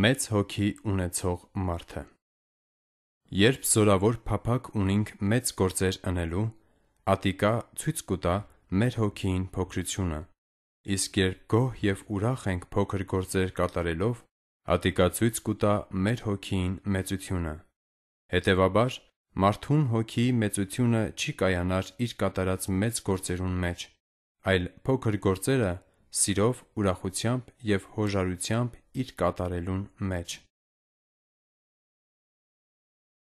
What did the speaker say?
մեծ հոգի ունեցող մարդը։ Երբ զորավոր փափակ ունենք մեծ գործեր անելու, Ատիկա ցույց կտա մեր հոգին փոքրությունը։ Իսկ երբ գոհ եւ ուրախ ենք փոքր գործեր կատարելով, Ատիկա ցույց կտա մեր հոգին մեծությունը։ Հետևաբար, մարդուն հոգի մեծությունը չի կայանար իր կատարած մեծ գործերուն մեջ, այլ փոքր գործերը սիրով, ուրախությամբ եւ հոժարությամբ իր կատարելուն մեջ